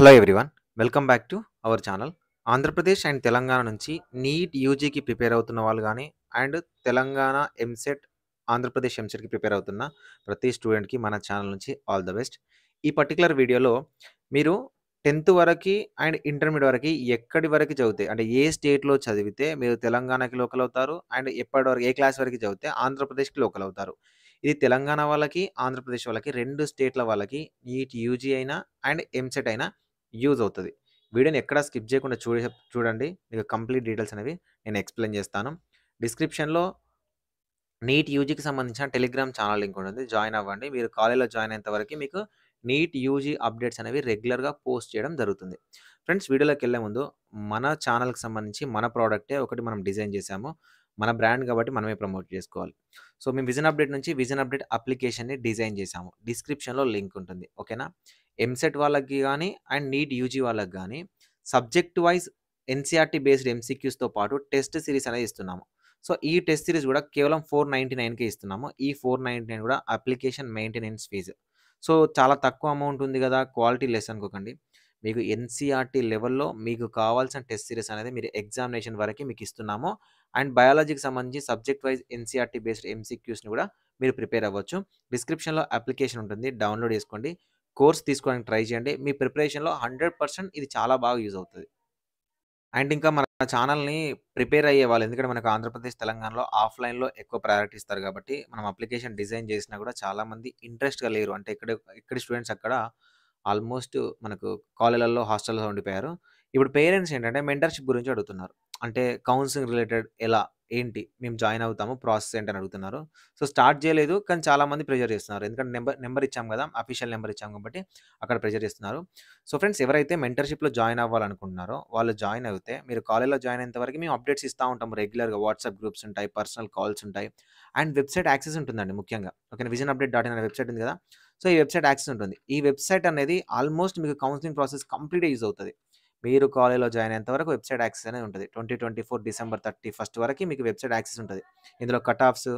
hello everyone welcome back to our channel Andhra Pradesh and Telangana నుంచి NEET యూజీకి prepare అవుతున్న వాళ్ళు కానీ అండ్ తెలంగాణ ఎంసెట్ ఆంధ్రప్రదేశ్ ఎంసెట్కి ప్రిపేర్ అవుతున్న ప్రతి స్టూడెంట్కి మన ఛానల్ నుంచి ఆల్ ద బెస్ట్ ఈ పర్టికులర్ వీడియోలో మీరు టెన్త్ వరకు అండ్ ఇంటర్మీడియట్ వరకు ఎక్కడి వరకు చదివితే అంటే ఏ స్టేట్లో చదివితే మీరు తెలంగాణకి లోకల్ అవుతారు అండ్ ఎప్పటి వరకు ఏ క్లాస్ వరకు చదివితే ఆంధ్రప్రదేశ్కి లోకల్ అవుతారు ఇది తెలంగాణ వాళ్ళకి ఆంధ్రప్రదేశ్ వాళ్ళకి రెండు స్టేట్ల వాళ్ళకి నీట్ యూజీ అయినా అండ్ ఎంసెట్ e అయినా యూజ్ అవుతుంది వీడియోని ఎక్కడా స్కిప్ చేయకుండా చూడ చూడండి మీకు కంప్లీట్ డీటెయిల్స్ అనేవి నేను ఎక్స్ప్లెయిన్ చేస్తాను డిస్క్రిప్షన్లో నీట్ యూజీకి సంబంధించిన టెలిగ్రామ్ ఛానల్ లింక్ ఉంటుంది జాయిన్ అవ్వండి మీరు కాలేజీలో జాయిన్ అయ్యేంత వరకు మీకు నీట్ యూజీ అప్డేట్స్ అనేవి రెగ్యులర్గా పోస్ట్ చేయడం జరుగుతుంది ఫ్రెండ్స్ వీడియోలోకి వెళ్ళే ముందు మన ఛానల్కి సంబంధించి మన ప్రోడక్టే ఒకటి మనం డిజైన్ చేశాము మన బ్రాండ్ కాబట్టి మనమే ప్రమోట్ చేసుకోవాలి సో మేము విజన్ అప్డేట్ నుంచి విజన్ అప్డేట్ అప్లికేషన్ని డిజైన్ చేశాము డిస్క్రిప్షన్లో లింక్ ఉంటుంది ఓకేనా ఎంసెట్ వాళ్ళకి కానీ అండ్ నీట్ యూజీ వాళ్ళకి కానీ సబ్జెక్ట్ వైజ్ ఎన్సీఆర్టీ బేస్డ్ ఎంసీక్యూస్తో e పాటు టెస్ట్ సిరీస్ అనేది ఇస్తున్నాము సో ఈ టెస్ట్ సిరీస్ కూడా కేవలం ఫోర్ నైంటీ నైన్కే ఇస్తున్నాము ఈ ఫోర్ నైంటీ నైన్ కూడా అప్లికేషన్ మెయింటెనెన్స్ ఫీజు సో చాలా తక్కువ అమౌంట్ ఉంది కదా క్వాలిటీ లెస్ అనుకోకండి మీకు ఎన్సీఆర్టీ లెవెల్లో e మీకు కావాల్సిన టెస్ట్ సిరీస్ అనేది మీరు ఎగ్జామినేషన్ వరకు మీకు ఇస్తున్నాము అండ్ బయాలజీకి సంబంధించి సబ్జెక్ట్ వైజ్ ఎన్సీఆర్టీ బేస్డ్ ఎంసీక్యూస్ని కూడా మీరు ప్రిపేర్ అవ్వచ్చు డిస్క్రిప్షన్లో అప్లికేషన్ ఉంటుంది డౌన్లోడ్ చేసుకోండి కోర్స్ తీసుకోవడానికి ట్రై చేయండి మీ ప్రిపరేషన్లో హండ్రెడ్ పర్సెంట్ ఇది చాలా బాగా యూజ్ అవుతుంది అండ్ ఇంకా మన ఛానల్ని ప్రిపేర్ అయ్యే వాళ్ళు ఎందుకంటే మనకు ఆంధ్రప్రదేశ్ తెలంగాణలో ఆఫ్లైన్లో ఎక్కువ ప్రయారిటీ ఇస్తారు కాబట్టి మనం అప్లికేషన్ డిజైన్ చేసినా కూడా చాలామంది ఇంట్రెస్ట్గా లేరు అంటే ఇక్కడ ఇక్కడ స్టూడెంట్స్ అక్కడ ఆల్మోస్ట్ మనకు కాలేజీలలో హాస్టల్లో ఉండిపోయారు ఇప్పుడు పేరెంట్స్ ఏంటంటే మెంటర్షిప్ గురించి అడుగుతున్నారు అంటే కౌన్సిలింగ్ రిలేటెడ్ ఎలా ఏంటి మేము జాయిన్ అవుతాము ప్రాసెస్ ఏంటి అని అడుగుతున్నారు సో స్టార్ట్ చేయలేదు కానీ చాలామంది ప్రెజర్ చేస్తున్నారు ఎందుకంటే నెంబర్ నెంబర్ ఇచ్చాం కదా అఫీషియల్ నెంబర్ ఇచ్చాం కాబట్టి అక్కడ ప్రెజర్ చేస్తున్నారు సో ఫ్రెండ్స్ ఎవరైతే మెంటర్షిప్లో జాయిన్ అవ్వాలనుకుంటున్నారో వాళ్ళు జాయిన్ అయితే మీరు కాలేజ్లో జాయిన్ అయినంతవరకు వరకు మేము అప్డేట్స్ ఇస్తూ ఉంటాము రెగ్యులర్గా వాట్సాప్ గ్రూప్స్ ఉంటాయి పర్సనల్ కాల్స్ ఉంటాయి అండ్ వెబ్సైట్ యాక్సెస్ ఉంటుందండి ముఖ్యంగా ఓకే విజన్ అప్డేట్ డాట్ అనే వెబ్సైట్ ఉంది కదా సో ఈ వెబ్సైట్ యాక్సెస్ ఉంటుంది ఈ వెబ్సైట్ అనేది ఆల్మోస్ట్ మీకు కౌన్సిలింగ్ ప్రాసెస్ కంప్లీట్ యూజ్ అవుతుంది మీరు కాలేజ్లో జాయిన్ అయ్యేంత వరకు వెబ్సైట్ యాక్సెస్ అనేది ఉంటుంది twenty twenty four December thirty first వరకు మీకు వెబ్సైట్ యాక్సెస్ ఉంటుంది ఇందులో cut offs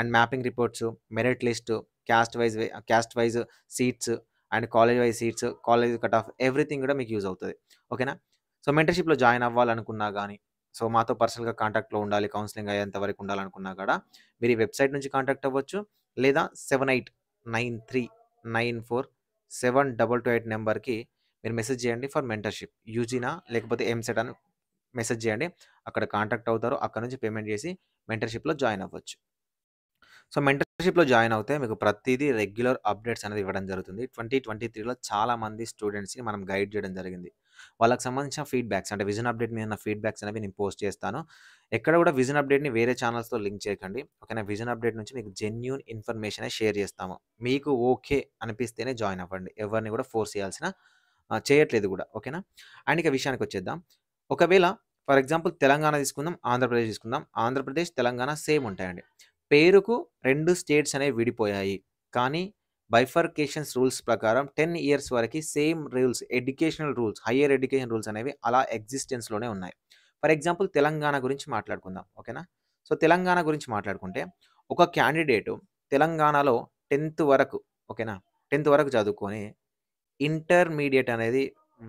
and mapping reports merit list caste wise caste wise seats and college wise seats college cut off everything కూడా మీకు యూజ్ అవుతుంది ఓకేనా సో మెంటర్షిప్లో జాయిన్ అవ్వాలనుకున్నా కానీ సో మాతో పర్సనల్గా కాంటాక్ట్లో ఉండాలి కౌన్సిలింగ్ అయ్యేంత వరకు ఉండాలనుకున్నా కూడా మీరు ఈ వెబ్సైట్ నుంచి కాంటాక్ట్ అవ్వచ్చు లేదా seven eight nine three nine four seven double two eight నెంబర్కి మీరు మెసేజ్ చేయండి ఫర్ మెంటర్షిప్ యూజీనా లేకపోతే ఎంసెట్ అని మెసేజ్ చేయండి అక్కడ కాంటాక్ట్ అవుతారు అక్కడ నుంచి పేమెంట్ చేసి మెంటర్షిప్లో జాయిన్ అవ్వచ్చు సో మెంటర్షిప్లో జాయిన్ అవుతే మీకు ప్రతిదీ రెగ్యులర్ అప్డేట్స్ అనేది ఇవ్వడం జరుగుతుంది ట్వంటీ ట్వంటీ త్రీలో చాలామంది స్టూడెంట్స్ని మనం గైడ్ చేయడం జరిగింది వాళ్ళకి సంబంధించిన ఫీడ్బ్యాక్స్ అంటే విజన్ అప్డేట్ మీద ఉన్న ఫీడ్బ్యాక్స్ అనేవి నేను పోస్ట్ చేస్తాను ఎక్కడ కూడా విజన్ అప్డేట్ని వేరే ఛానల్స్తో లింక్ చేయకండి ఓకేనా విజన్ అప్డేట్ నుంచి మీకు జెన్యున్ ఇన్ఫర్మేషన్ షేర్ చేస్తాము మీకు ఓకే అనిపిస్తేనే జాయిన్ అవ్వండి ఎవరిని కూడా ఫోర్స్ చేయాల్సిన చేయట్లేదు కూడా ఓకేనా అండ్ ఇక విషయానికి వచ్చేద్దాం ఒకవేళ ఫర్ ఎగ్జాంపుల్ తెలంగాణ తీసుకుందాం ఆంధ్రప్రదేశ్ తీసుకుందాం ఆంధ్రప్రదేశ్ తెలంగాణ సేమ్ ఉంటాయండి పేరుకు రెండు స్టేట్స్ అనేవి విడిపోయాయి కానీ బైఫర్కేషన్స్ రూల్స్ ప్రకారం టెన్ ఇయర్స్ వరకు same rules educational rules higher education rules అనేవి అలా ఎగ్జిస్టెన్స్లోనే ఉన్నాయి ఫర్ ఎగ్జాంపుల్ తెలంగాణ గురించి మాట్లాడుకుందాం ఓకేనా సో తెలంగాణ గురించి మాట్లాడుకుంటే ఒక క్యాండిడేటు తెలంగాణలో టెన్త్ వరకు ఓకేనా టెన్త్ వరకు చదువుకొని ఇంటర్మీడియట్ అనేది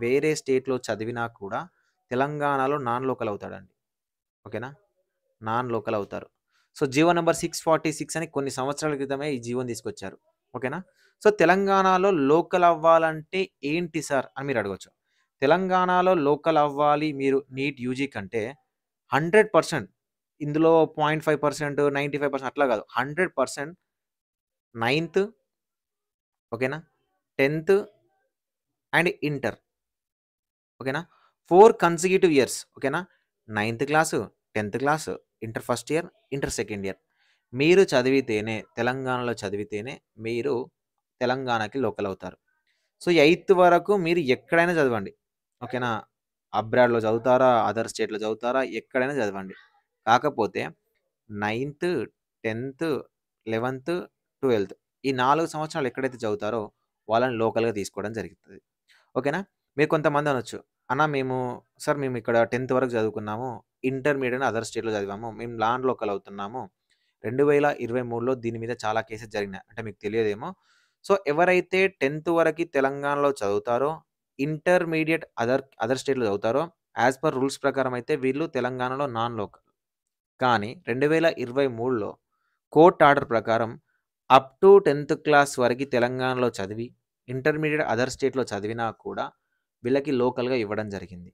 వేరే స్టేట్లో చదివినా కూడా తెలంగాణలో నాన్ లోకల్ అవుతాడండి ఓకేనా నాన్ లోకల్ అవుతారు so GO number six forty six అని కొన్ని సంవత్సరాల క్రితమే ఈ జీవోని తీసుకొచ్చారు ఓకేనా సో తెలంగాణలో లోకల్ అవ్వాలంటే ఏంటి సార్ అని మీరు అడగచ్చు తెలంగాణలో లోకల్ అవ్వాలి మీరు నీట్ యూజీ కంటే హండ్రెడ్ పర్సెంట్ ఇందులో point five percent ninety five percent అట్లా కాదు హండ్రెడ్ పర్సెంట్ నైన్త్ ఓకేనా టెన్త్ అండ్ ఇంటర్ ఓకేనా ఫోర్ కన్సిక్యూటివ్ ఇయర్స్ ఓకేనా ninth class tenth class inter first year inter second year మీరు చదివితేనే తెలంగాణలో చదివితేనే మీరు తెలంగాణకి లోకల్ అవుతారు సో ఎయిత్ వరకు మీరు ఎక్కడైనా చదవండి ఓకేనా అబ్రాడ్లో చదువుతారా అదర్ స్టేట్లో చదువుతారా ఎక్కడైనా చదవండి కాకపోతే నైన్త్ టెన్త్ లెవెన్త్ ట్వెల్త్ ఈ నాలుగు సంవత్సరాలు ఎక్కడైతే చదువుతారో వాళ్ళని లోకల్గా తీసుకోవడం జరుగుతుంది ఓకేనా మీరు కొంతమంది అనొచ్చు అన్న మేము సార్ మేము ఇక్కడ టెన్త్ వరకు చదువుకున్నాము ఇంటర్మీడియట్ అదర్ స్టేట్లో చదివాము మేము లాండ్ లోకల్ అవుతున్నాము రెండు వేల ఇరవై మూడులో దీని మీద చాలా కేసెస్ జరిగినాయి అంటే మీకు తెలియదేమో సో ఎవరైతే టెన్త్ వరకు తెలంగాణలో చదువుతారో ఇంటర్మీడియట్ అదర్ అదర్ స్టేట్లో చదువుతారో యాజ్ పర్ రూల్స్ ప్రకారం అయితే వీళ్ళు తెలంగాణలో నాన్ లోకల్ కానీ రెండు వేల ఇరవై మూడులో కోర్ట్ ఆర్డర్ ప్రకారం అప్ టు టెన్త్ క్లాస్ వరకు తెలంగాణలో చదివి ఇంటర్మీడియట్ అదర్ స్టేట్లో చదివినా కూడా వీళ్ళకి లోకల్గా ఇవ్వడం జరిగింది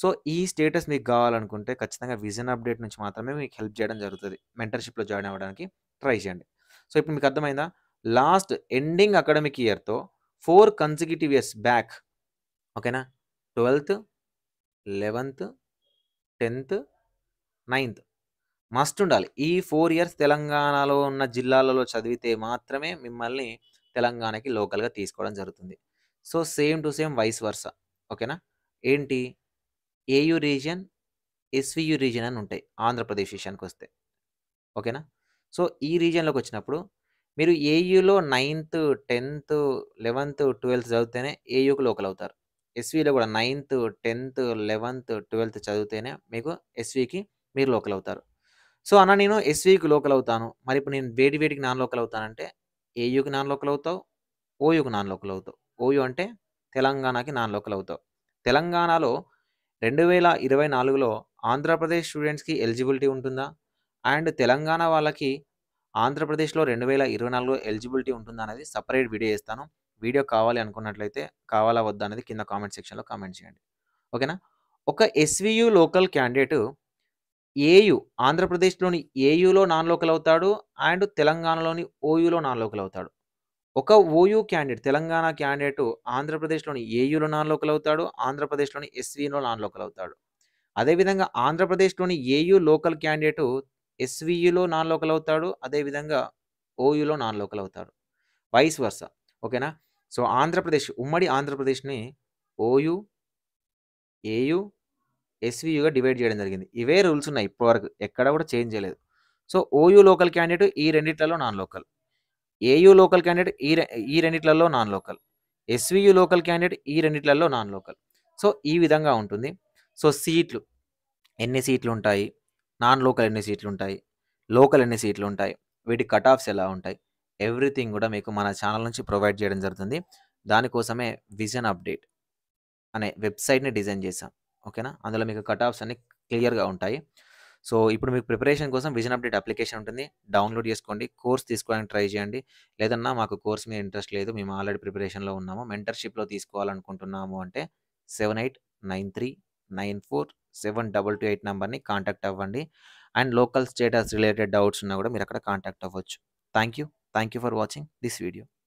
సో ఈ స్టేటస్ మీకు కావాలనుకుంటే ఖచ్చితంగా విజన్ అప్డేట్ నుంచి మాత్రమే మీకు హెల్ప్ చేయడం జరుగుతుంది మెంటర్షిప్లో జాయిన్ అవ్వడానికి ట్రై చేయండి సో ఇప్పుడు మీకు అర్థమైందా లాస్ట్ ఎండింగ్ అకాడమిక్ ఇయర్తో ఫోర్ కన్సిక్యూటివ్ ఇయర్స్ బ్యాక్ ఓకేనా twelfth eleventh tenth ninth must ఉండాలి ఈ ఫోర్ ఇయర్స్ తెలంగాణలో ఉన్న జిల్లాలలో చదివితే మాత్రమే మిమ్మల్ని తెలంగాణకి లోకల్గా తీసుకోవడం జరుగుతుంది so same to same vice versa ఓకేనా ఏంటి ఏయు రీజియన్ ఎస్వియు రీజియన్ అని ఉంటాయి ఆంధ్రప్రదేశ్ విషయానికి వస్తే ఓకేనా సో ఈ రీజియన్లోకి వచ్చినప్పుడు మీరు ఏయులో నైన్త్ టెన్త్ లెవెన్త్ ట్వెల్త్ చదివితేనే ఏయుకు లోకల్ అవుతారు ఎస్వీలో కూడా నైన్త్ టెన్త్ లెవెన్త్ ట్వెల్త్ చదివితేనే మీకు ఎస్వీకి మీరు లోకల్ అవుతారు సో అన్న నేను ఎస్వీకి లోకల్ అవుతాను మరి ఇప్పుడు నేను వేడి వేడికి నాన్ లోకల్ అవుతానంటే ఏయుకి నాన్ లోకల్ అవుతావు ఓయుకు నాన్ లోకల్ అవుతావు ఓయు అంటే తెలంగాణకి నాన్ లోకల్ అవుతావు తెలంగాణలో రెండు వేల ఇరవై నాలుగులో ఆంధ్రప్రదేశ్ స్టూడెంట్స్కి ఎలిజిబిలిటీ ఉంటుందా అండ్ తెలంగాణ వాళ్ళకి ఆంధ్రప్రదేశ్లో రెండు వేల ఇరవై నాలుగులో ఎలిజిబిలిటీ ఉంటుందా అనేది సపరేట్ వీడియో చేస్తాను వీడియో కావాలి అనుకున్నట్లయితే కావాలా వద్దా అనేది కింద కామెంట్ సెక్షన్లో కామెంట్ చేయండి ఓకేనా ఒక ఎస్వియు లోకల్ క్యాండిడేట్ ఏయు ఆంధ్రప్రదేశ్లోని ఏయులో నాన్ లోకల్ అవుతాడు అండ్ తెలంగాణలోని ఓయులో నాన్ లోకల్ అవుతాడు ఒక ఓయూ క్యాండిడేట్ తెలంగాణ క్యాండిడేట్ ఆంధ్రప్రదేశ్లోని ఏయులో నాన్ లోకల్ అవుతాడు ఆంధ్రప్రదేశ్లోని ఎస్వీలో నాన్ లోకల్ అవుతాడు అదేవిధంగా ఆంధ్రప్రదేశ్లోని ఏయు లోకల్ క్యాండిడేట్ ఎస్వీయులో నాన్ లోకల్ అవుతాడు అదేవిధంగా ఓయులో నాన్ లోకల్ అవుతాడు వైస్ వర్స ఓకేనా సో ఆంధ్రప్రదేశ్ ఉమ్మడి ఆంధ్రప్రదేశ్ని ఓయు ఏయు ఎస్వీయూగా డివైడ్ చేయడం జరిగింది ఇవే రూల్స్ ఉన్నాయి ఇప్పటివరకు ఎక్కడ కూడా చేంజ్ చేయలేదు సో ఓయూ లోకల్ క్యాండిడేట్ ఈ రెండిట్లలో non local AU local candidate ఈ ఈ రెండిట్లలో non local SVU local candidate ఈ రెండిట్లలో నాన్ లోకల్ సో ఈ విధంగా ఉంటుంది సో సీట్లు ఎన్ని సీట్లు ఉంటాయి నాన్ లోకల్ ఎన్ని సీట్లు ఉంటాయి లోకల్ ఎన్ని సీట్లు ఉంటాయి వీటి కట్ ఆఫ్స్ ఎలా ఉంటాయి ఎవ్రీథింగ్ కూడా మీకు మన ఛానల్ నుంచి ప్రొవైడ్ చేయడం జరుగుతుంది దానికోసమే విజన్ అప్డేట్ అనే వెబ్సైట్ని డిజైన్ చేశాం ఓకేనా అందులో మీకు కట్ ఆఫ్స్ అన్ని క్లియర్గా ఉంటాయి సో ఇప్పుడు మీకు ప్రిపరేషన్ కోసం విజన్ అప్డేట్ అప్లికేషన్ ఉంటుంది డౌన్లోడ్ చేసుకోండి కోర్స్ తీసుకోవడానికి ట్రై చేయండి లేదన్నా మాకు కోర్స్ మీద ఇంట్రెస్ట్ లేదు మేము ఆల్రెడీ ప్రిపరేషన్లో ఉన్నాము మెంటర్షిప్లో తీసుకోవాలనుకుంటున్నాము అంటే seven eight nine three nine four seven double two eight నెంబర్ని కాంటాక్ట్ అవ్వండి and local status related doubts ఉన్నా కూడా మీరు అక్కడ కాంటాక్ట్ అవ్వచ్చు thank you thank you for watching this video